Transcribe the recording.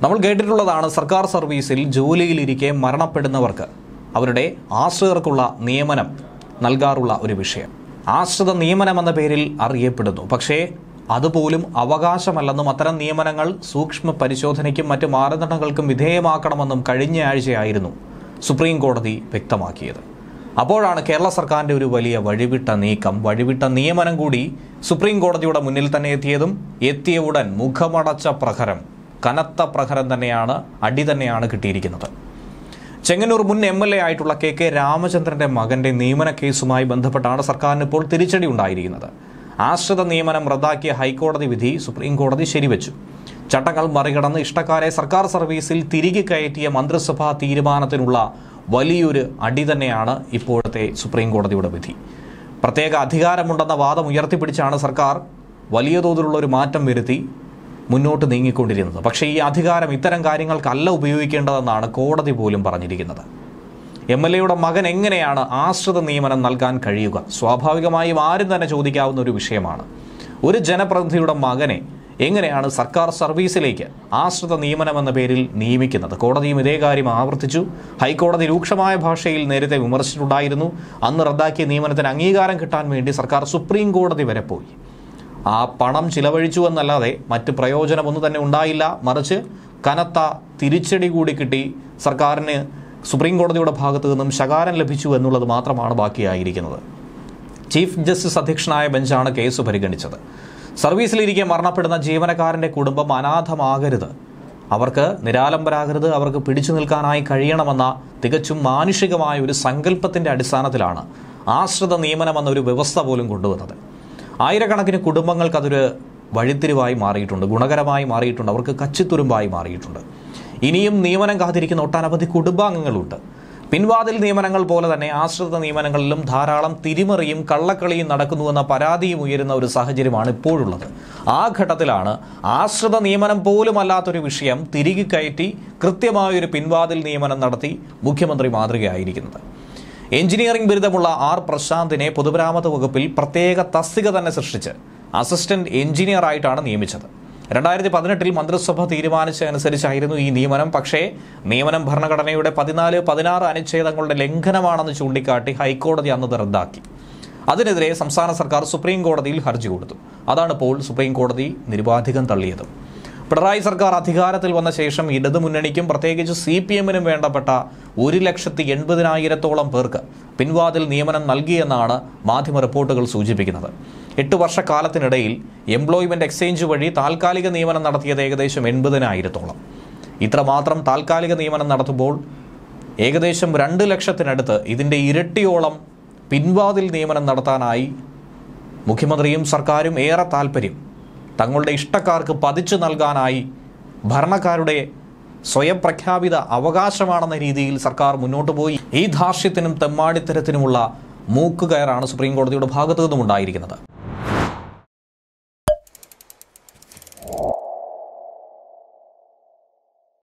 നമ്മൾ കേട്ടിട്ടുള്ളതാണ് സർക്കാർ സർവീസിൽ ജോലിയിലിരിക്കെ മരണപ്പെടുന്നവർക്ക് അവരുടെ ആശ്രിതർക്കുള്ള നിയമനം നൽകാറുള്ള ഒരു വിഷയം ആശ്രിത നിയമനം എന്ന പേരിൽ അറിയപ്പെടുന്നു പക്ഷേ അതുപോലും അവകാശമല്ലെന്നും അത്തരം നിയമനങ്ങൾ സൂക്ഷ്മ പരിശോധനയ്ക്കും മറ്റ് മാനദണ്ഡങ്ങൾക്കും വിധേയമാക്കണമെന്നും കഴിഞ്ഞ ആഴ്ചയായിരുന്നു സുപ്രീം കോടതി വ്യക്തമാക്കിയത് അപ്പോഴാണ് കേരള സർക്കാരിൻ്റെ ഒരു വലിയ വഴിവിട്ട നീക്കം വഴിവിട്ട നിയമനം കൂടി സുപ്രീം കോടതിയുടെ മുന്നിൽ തന്നെ എത്തിയതും എത്തിയ ഉടൻ മുഖമടച്ച പ്രഹരം കനത്ത പ്രഹരം തന്നെയാണ് അടി തന്നെയാണ് കിട്ടിയിരിക്കുന്നത് ചെങ്ങന്നൂർ മുൻ എം എൽ എ ആയിട്ടുള്ള കെ കെ രാമചന്ദ്രന്റെ മകന്റെ നിയമന കേസുമായി ബന്ധപ്പെട്ടാണ് സർക്കാരിന് ഇപ്പോൾ തിരിച്ചടി ഉണ്ടായിരിക്കുന്നത് ആശ്രിത നിയമനം റദ്ദാക്കിയ ഹൈക്കോടതി വിധി സുപ്രീം കോടതി ശരിവെച്ചു ചട്ടങ്ങൾ മറികടന്ന് ഇഷ്ടക്കാരെ സർക്കാർ സർവീസിൽ തിരികെ കയറ്റിയ മന്ത്രിസഭാ തീരുമാനത്തിനുള്ള വലിയൊരു അടി തന്നെയാണ് ഇപ്പോഴത്തെ സുപ്രീം കോടതിയുടെ വിധി പ്രത്യേക അധികാരമുണ്ടെന്ന വാദം ഉയർത്തിപ്പിടിച്ചാണ് സർക്കാർ വലിയ തോതിലുള്ള ഒരു മാറ്റം വരുത്തി മുന്നോട്ട് നീങ്ങിക്കൊണ്ടിരുന്നത് പക്ഷേ ഈ അധികാരം ഇത്തരം കാര്യങ്ങൾക്കല്ല ഉപയോഗിക്കേണ്ടതെന്നാണ് കോടതി പോലും പറഞ്ഞിരിക്കുന്നത് എം എൽ എയുടെ മകൻ എങ്ങനെയാണ് ആശ്രിത നിയമനം നൽകാൻ കഴിയുക സ്വാഭാവികമായും ആരും തന്നെ ചോദിക്കാവുന്ന ഒരു വിഷയമാണ് ഒരു ജനപ്രതിനിധിയുടെ മകനെ എങ്ങനെയാണ് സർക്കാർ സർവീസിലേക്ക് ആശ്രിത നിയമനം എന്ന പേരിൽ നിയമിക്കുന്നത് കോടതിയും ഇതേ കാര്യം ആവർത്തിച്ചു ഹൈക്കോടതി രൂക്ഷമായ ഭാഷയിൽ നേരത്തെ വിമർശിച്ചിട്ടുണ്ടായിരുന്നു അന്ന് റദ്ദാക്കിയ നിയമനത്തിന് അംഗീകാരം കിട്ടാൻ വേണ്ടി സർക്കാർ സുപ്രീം കോടതി വരെ പോയി ആ പണം ചിലവഴിച്ചു എന്നല്ലാതെ മറ്റ് പ്രയോജനമൊന്നും തന്നെ ഉണ്ടായില്ല മറിച്ച് കനത്ത തിരിച്ചടി കൂടി കിട്ടി സർക്കാരിന് സുപ്രീം കോടതിയുടെ ഭാഗത്തു നിന്നും ശകാരം ലഭിച്ചു എന്നുള്ളത് മാത്രമാണ് ബാക്കിയായിരിക്കുന്നത് ചീഫ് ജസ്റ്റിസ് അധ്യക്ഷനായ ബെഞ്ചാണ് കേസ് പരിഗണിച്ചത് സർവീസിലിരിക്കെ മരണപ്പെടുന്ന ജീവനക്കാരൻ്റെ കുടുംബം അനാഥമാകരുത് അവർക്ക് നിരാലംബരാകരുത് അവർക്ക് പിടിച്ചു നിൽക്കാനായി കഴിയണമെന്ന തികച്ചും മാനുഷികമായ ഒരു സങ്കല്പത്തിൻ്റെ അടിസ്ഥാനത്തിലാണ് ആശ്രിത നിയമനം എന്നൊരു വ്യവസ്ഥ പോലും കൊണ്ടുവന്നത് ആയിരക്കണക്കിന് കുടുംബങ്ങൾക്ക് അതൊരു വഴിത്തിരിവായി മാറിയിട്ടുണ്ട് ഗുണകരമായി മാറിയിട്ടുണ്ട് അവർക്ക് കച്ചിത്തുരുമ്പായി മാറിയിട്ടുണ്ട് ഇനിയും നിയമനം കാത്തിരിക്കുന്ന ഒട്ടനവധി കുടുംബാംഗങ്ങളുണ്ട് പിൻവാതിൽ നിയമനങ്ങൾ പോലെ തന്നെ ആശ്രിത നിയമനങ്ങളിലും ധാരാളം തിരിമറിയും കള്ളക്കളിയും നടക്കുന്നുവെന്ന പരാതിയും ഉയരുന്ന ഒരു സാഹചര്യമാണ് ഇപ്പോഴുള്ളത് ആ ഘട്ടത്തിലാണ് ആശ്രിത നിയമനം പോലുമല്ലാത്തൊരു വിഷയം തിരികെ കയറ്റി കൃത്യമായൊരു പിൻവാതിൽ നിയമനം നടത്തി മുഖ്യമന്ത്രി മാതൃകയായിരിക്കുന്നത് എഞ്ചിനീയറിംഗ് ബിരുദമുള്ള ആർ പ്രശാന്തിനെ പൊതുമരാമത്ത് വകുപ്പിൽ പ്രത്യേക തസ്തിക തന്നെ സൃഷ്ടിച്ച് അസിസ്റ്റന്റ് എഞ്ചിനീയറായിട്ടാണ് നിയമിച്ചത് രണ്ടായിരത്തി പതിനെട്ടിൽ മന്ത്രിസഭ തീരുമാനിച്ചതനുസരിച്ചായിരുന്നു ഈ നിയമനം പക്ഷേ നിയമനം ഭരണഘടനയുടെ പതിനാല് പതിനാറ് അനുച്ഛേദങ്ങളുടെ ലംഘനമാണെന്ന് ചൂണ്ടിക്കാട്ടി ഹൈക്കോടതി അന്ന് റദ്ദാക്കി അതിനെതിരെ സംസ്ഥാന സർക്കാർ സുപ്രീം കോടതിയിൽ ഹർജി കൊടുത്തു അതാണ് ഇപ്പോൾ സുപ്രീം കോടതി നിരുപാധികം തള്ളിയതും പിണറായി സർക്കാർ അധികാരത്തിൽ വന്ന ശേഷം ഇടതുമുന്നണിക്കും പ്രത്യേകിച്ച് സി പി എമ്മിനും വേണ്ടപ്പെട്ട ഒരു ലക്ഷത്തി എൺപതിനായിരത്തോളം പേർക്ക് പിൻവാതിൽ നിയമനം നൽകിയെന്നാണ് മാധ്യമ റിപ്പോർട്ടുകൾ സൂചിപ്പിക്കുന്നത് എട്ട് വർഷക്കാലത്തിനിടയിൽ എംപ്ലോയ്മെന്റ് എക്സ്ചേഞ്ച് വഴി താൽക്കാലിക നിയമനം നടത്തിയത് ഏകദേശം എൺപതിനായിരത്തോളം ഇത്രമാത്രം താൽക്കാലിക നിയമനം നടത്തുമ്പോൾ ഏകദേശം രണ്ട് ലക്ഷത്തിനടുത്ത് ഇതിൻ്റെ ഇരട്ടിയോളം പിൻവാതിൽ നിയമനം നടത്താനായി മുഖ്യമന്ത്രിയും സർക്കാരും ഏറെ താല്പര്യം തങ്ങളുടെ ഇഷ്ടക്കാർക്ക് പതിച്ചു നൽകാനായി ഭരണക്കാരുടെ സ്വയംപ്രഖ്യാപിത അവകാശമാണെന്ന രീതിയിൽ സർക്കാർ മുന്നോട്ട് പോയി ഈ ധാർഷ്ട്യത്തിനും തെമ്മാടിത്തരത്തിനുമുള്ള മൂക്കുകയറാണ് സുപ്രീം കോടതിയുടെ ഭാഗത്തു നിന്നും ഉണ്ടായിരിക്കുന്നത്